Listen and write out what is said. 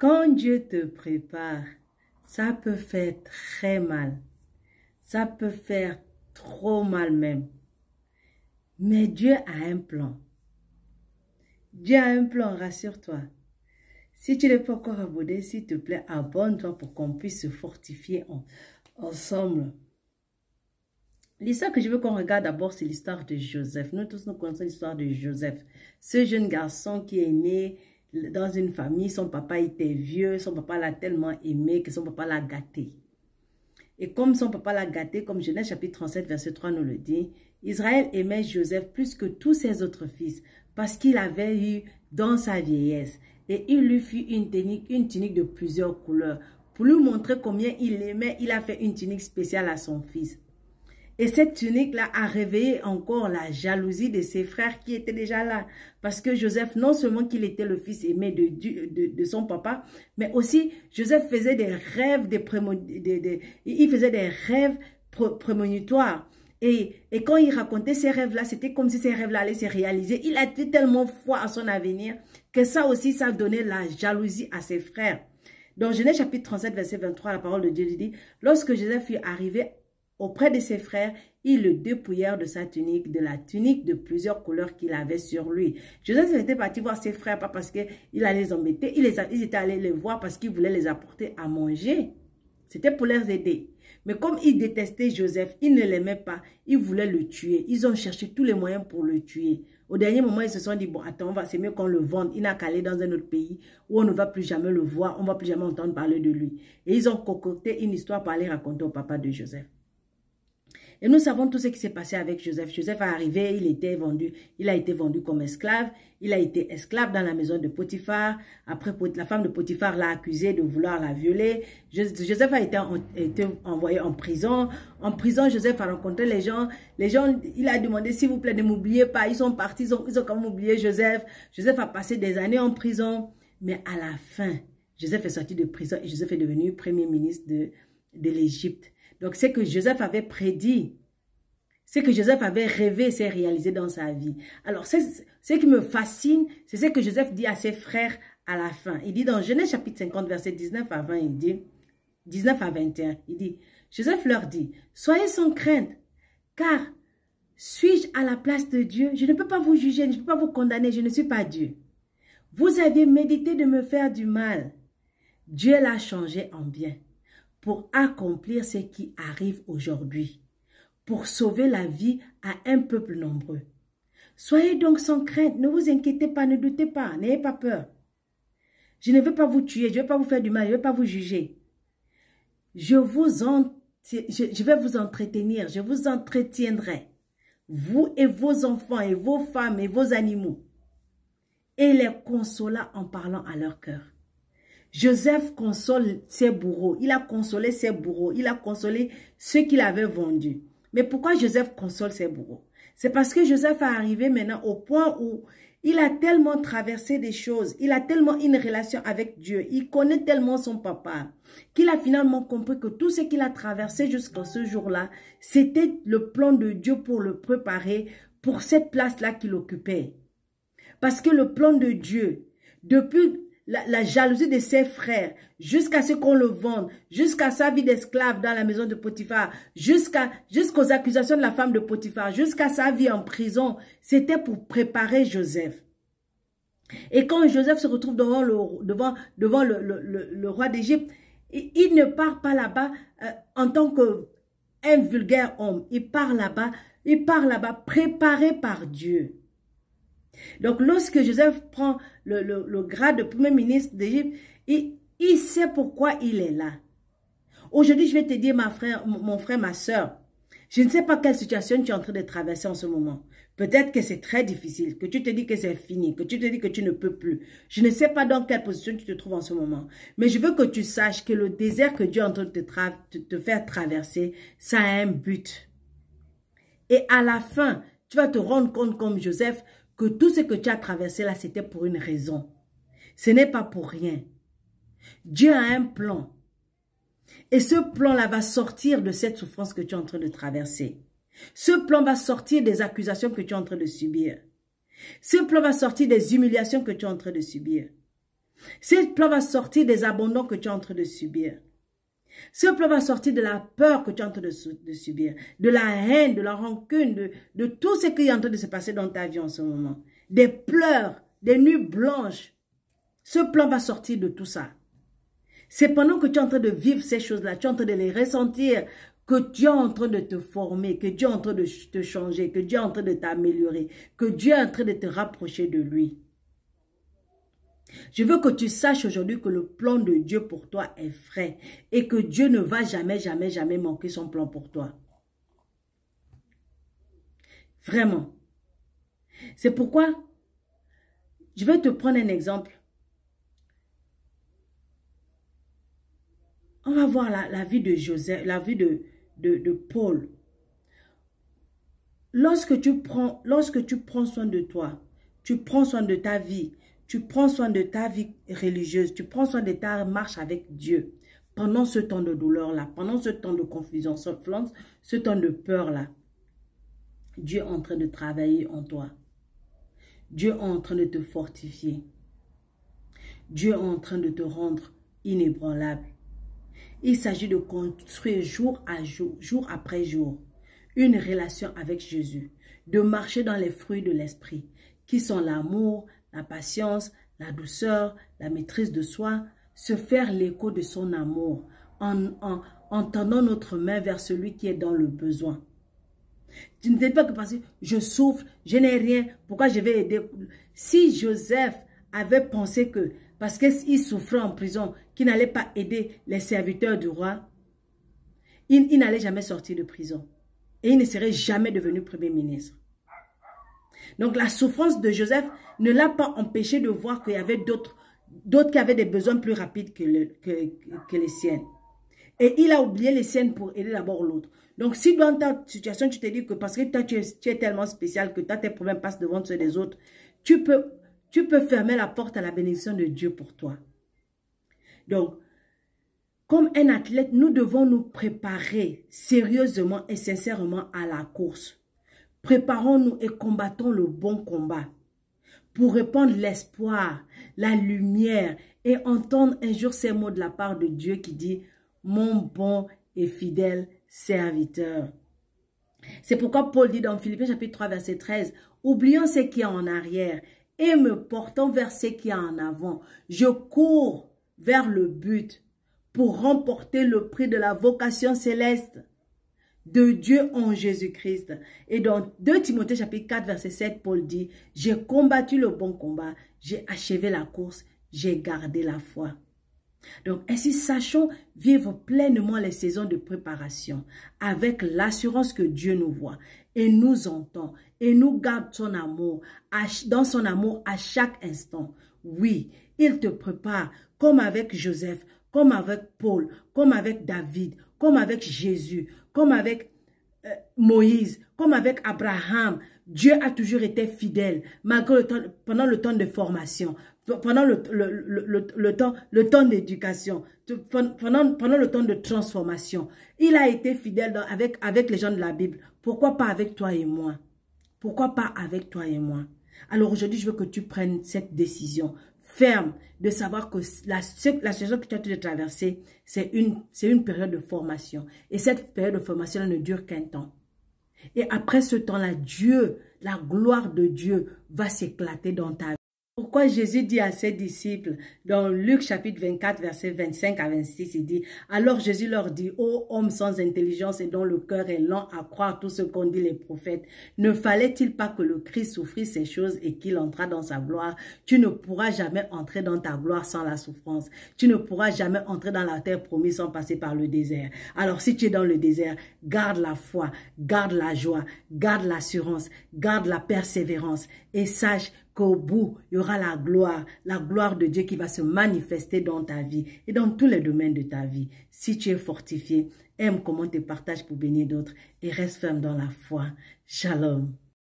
Quand Dieu te prépare, ça peut faire très mal. Ça peut faire trop mal même. Mais Dieu a un plan. Dieu a un plan, rassure-toi. Si tu n'es pas encore abonné, s'il te plaît, abonne-toi pour qu'on puisse se fortifier ensemble. L'histoire que je veux qu'on regarde d'abord, c'est l'histoire de Joseph. Nous tous, nous connaissons l'histoire de Joseph. Ce jeune garçon qui est né dans une famille, son papa était vieux, son papa l'a tellement aimé que son papa l'a gâté. Et comme son papa l'a gâté, comme Genèse chapitre 37, verset 3 nous le dit, Israël aimait Joseph plus que tous ses autres fils parce qu'il avait eu dans sa vieillesse. Et il lui fit une tunique, une tunique de plusieurs couleurs. Pour lui montrer combien il aimait, il a fait une tunique spéciale à son fils. Et cette tunique-là a réveillé encore la jalousie de ses frères qui étaient déjà là. Parce que Joseph, non seulement qu'il était le fils aimé de, de, son papa, mais aussi Joseph faisait des rêves, des il faisait des rêves prémonitoires. Et, quand il racontait ces rêves-là, c'était comme si ces rêves-là allaient se réaliser. Il a tellement foi à son avenir que ça aussi, ça donnait la jalousie à ses frères. Dans Genèse chapitre 37, verset 23, la parole de Dieu dit, lorsque Joseph fut arrivé Auprès de ses frères, ils le dépouillèrent de sa tunique, de la tunique de plusieurs couleurs qu'il avait sur lui. Joseph était parti voir ses frères, pas parce qu'il allait les embêter, ils étaient allés les voir parce qu'il voulait les apporter à manger. C'était pour les aider. Mais comme ils détestaient Joseph, ils ne l'aimaient pas, ils voulaient le tuer. Ils ont cherché tous les moyens pour le tuer. Au dernier moment, ils se sont dit, bon, attends, c'est mieux qu'on le vende. Il n'a qu'à aller dans un autre pays où on ne va plus jamais le voir, on ne va plus jamais entendre parler de lui. Et ils ont concocté une histoire pour aller raconter au papa de Joseph. Et nous savons tout ce qui s'est passé avec Joseph. Joseph est arrivé, il était vendu, il a été vendu comme esclave. Il a été esclave dans la maison de Potiphar. Après, la femme de Potiphar l'a accusé de vouloir la violer. Joseph a été, envoyé en prison. En prison, Joseph a rencontré les gens. Les gens, il a demandé, s'il vous plaît, ne m'oubliez pas. Ils sont partis, ils ont, ils ont quand même oublié Joseph. Joseph a passé des années en prison. Mais à la fin, Joseph est sorti de prison et Joseph est devenu premier ministre de, de l'Égypte. Donc, ce que Joseph avait prédit, ce que Joseph avait rêvé s'est réalisé dans sa vie. Alors, ce qui me fascine, c'est ce que Joseph dit à ses frères à la fin. Il dit dans Genèse chapitre 50, verset 19 à 20, il dit, 19 à 21, il dit, Joseph leur dit, soyez sans crainte, car suis-je à la place de Dieu Je ne peux pas vous juger, je ne peux pas vous condamner, je ne suis pas Dieu. Vous aviez médité de me faire du mal. Dieu l'a changé en bien pour accomplir ce qui arrive aujourd'hui, pour sauver la vie à un peuple nombreux. Soyez donc sans crainte, ne vous inquiétez pas, ne doutez pas, n'ayez pas peur. Je ne veux pas vous tuer, je ne vais pas vous faire du mal, je ne vais pas vous juger. Je, vous je vais vous entretenir, je vous entretiendrai, vous et vos enfants et vos femmes et vos animaux, et les consola en parlant à leur cœur. Joseph console ses bourreaux. Il a consolé ses bourreaux. Il a consolé ceux qu'il avait vendus. Mais pourquoi Joseph console ses bourreaux C'est parce que Joseph est arrivé maintenant au point où il a tellement traversé des choses, il a tellement une relation avec Dieu, il connaît tellement son papa, qu'il a finalement compris que tout ce qu'il a traversé jusqu'à ce jour-là, c'était le plan de Dieu pour le préparer pour cette place-là qu'il occupait. Parce que le plan de Dieu, depuis la, jalousie de ses frères, jusqu'à ce qu'on le vende, jusqu'à sa vie d'esclave dans la maison de Potiphar, jusqu'à jusqu'aux accusations de la femme de Potiphar, jusqu'à sa vie en prison, c'était pour préparer Joseph. Et quand Joseph se retrouve devant le, devant, devant le, roi d'Égypte, il, ne part pas là-bas euh, en tant que vulgaire homme. Il part là-bas, il part là-bas préparé par Dieu. Donc, lorsque Joseph prend le, grade de premier ministre d'Égypte, il, sait pourquoi il est là. Aujourd'hui, je vais te dire, ma mon frère, ma soeur, je ne sais pas quelle situation tu es en train de traverser en ce moment. Peut-être que c'est très difficile, que tu te dis que c'est fini, que tu te dis que tu ne peux plus. Je ne sais pas dans quelle position tu te trouves en ce moment. Mais je veux que tu saches que le désert que Dieu est en train de te, te faire traverser, ça a un but. Et à la fin, tu vas te rendre compte comme Joseph que tout ce que tu as traversé là, c'était pour une raison. Ce n'est pas pour rien. Dieu a un plan. Et ce plan-là va sortir de cette souffrance que tu es en train de traverser. Ce plan va sortir des accusations que tu es en train de subir. Ce plan va sortir des humiliations que tu es en train de subir. Ce plan va sortir des abandons que tu es en train de subir. Ce plan va sortir de la peur que tu es en train de, subir, de la haine, de la rancune, de, de tout ce qui est en train de se passer dans ta vie en ce moment. Des pleurs, des nuits blanches. Ce plan va sortir de tout ça. C'est pendant que tu es en train de vivre ces choses-là, tu es en train de les ressentir, que Dieu est en train de te former, que Dieu est en train de te changer, que Dieu est en train de t'améliorer, que Dieu est en train de te rapprocher de lui. Je veux que tu saches aujourd'hui que le plan de Dieu pour toi est vrai et que Dieu ne va jamais, jamais, jamais manquer son plan pour toi. Vraiment. C'est pourquoi je vais te prendre un exemple. On va voir la, vie de Joseph, la vie de, de, de Paul. Lorsque tu, prends, lorsque tu prends soin de toi, tu prends soin de ta vie, tu prends soin de ta vie religieuse, tu prends soin de ta marche avec Dieu. Pendant ce temps de douleur-là, pendant ce temps de confusion, ce temps de peur-là, Dieu est en train de travailler en toi. Dieu est en train de te fortifier. Dieu est en train de te rendre inébranlable. Il s'agit de construire jour jour, jour après jour, une relation avec Jésus, de marcher dans les fruits de l'esprit, qui sont l'amour, la patience, la douceur, la maîtrise de soi, se faire l'écho de son amour en, tendant notre main vers celui qui est dans le besoin. Tu ne dis pas que parce que je souffre, je n'ai rien, pourquoi je vais aider Si Joseph avait pensé que parce qu'il souffrait en prison, qu'il n'allait pas aider les serviteurs du roi, il n'allait jamais sortir de prison. Et il ne serait jamais devenu premier ministre. Donc la souffrance de Joseph ne l'a pas empêché de voir qu'il y avait d'autres qui avaient des besoins plus rapides que, les siennes. Et il a oublié les siennes pour aider d'abord l'autre. Donc si dans ta situation, tu te dis que parce que toi, tu es, tellement spécial que toi, tes problèmes passent devant ceux des autres, tu peux fermer la porte à la bénédiction de Dieu pour toi. Donc, comme un athlète, nous devons nous préparer sérieusement et sincèrement à la course. Préparons-nous et combattons le bon combat pour répandre l'espoir, la lumière et entendre un jour ces mots de la part de Dieu qui dit « Mon bon et fidèle serviteur ». C'est pourquoi Paul dit dans Philippiens chapitre 3 verset 13 « Oublions ce qui est en arrière et me portant vers ce qui est en avant. Je cours vers le but pour remporter le prix de la vocation céleste de Dieu en Jésus-Christ. Et dans 2 Timothée chapitre 4 verset 7, Paul dit, j'ai combattu le bon combat, j'ai achevé la course, j'ai gardé la foi. Donc ainsi, sachons vivre pleinement les saisons de préparation avec l'assurance que Dieu nous voit et nous entend et nous garde son amour, dans son amour à chaque instant. Oui, il te prépare comme avec Joseph, comme avec Paul, comme avec David, comme avec Jésus, comme avec euh, Moïse, comme avec Abraham. Dieu a toujours été fidèle, malgré pendant le temps de formation, pendant le, temps, le temps d'éducation, pendant, le temps de transformation. Il a été fidèle avec, avec les gens de la Bible. Pourquoi pas avec toi et moi? Pourquoi pas avec toi et moi? Alors aujourd'hui, je veux que tu prennes cette décision ferme de savoir que la, la que tu as traversée, c'est une, une période de formation. Et cette période de formation ne dure qu'un temps. Et après ce temps-là, Dieu, la gloire de Dieu va s'éclater dans ta vie. Pourquoi Jésus dit à ses disciples, dans Luc chapitre 24, verset 25 à 26, il dit, Alors Jésus leur dit, Ô homme sans intelligence et dont le cœur est lent à croire tout ce qu'ont dit les prophètes, ne fallait-il pas que le Christ souffrit ces choses et qu'il entra dans sa gloire Tu ne pourras jamais entrer dans ta gloire sans la souffrance. Tu ne pourras jamais entrer dans la terre promise sans passer par le désert. Alors si tu es dans le désert, garde la foi, garde la joie, garde l'assurance, garde la persévérance et sache au bout, il y aura la gloire, la gloire de Dieu qui va se manifester dans ta vie et dans tous les domaines de ta vie. Si tu es fortifié, aime comment te partage pour bénir d'autres et reste ferme dans la foi. Shalom.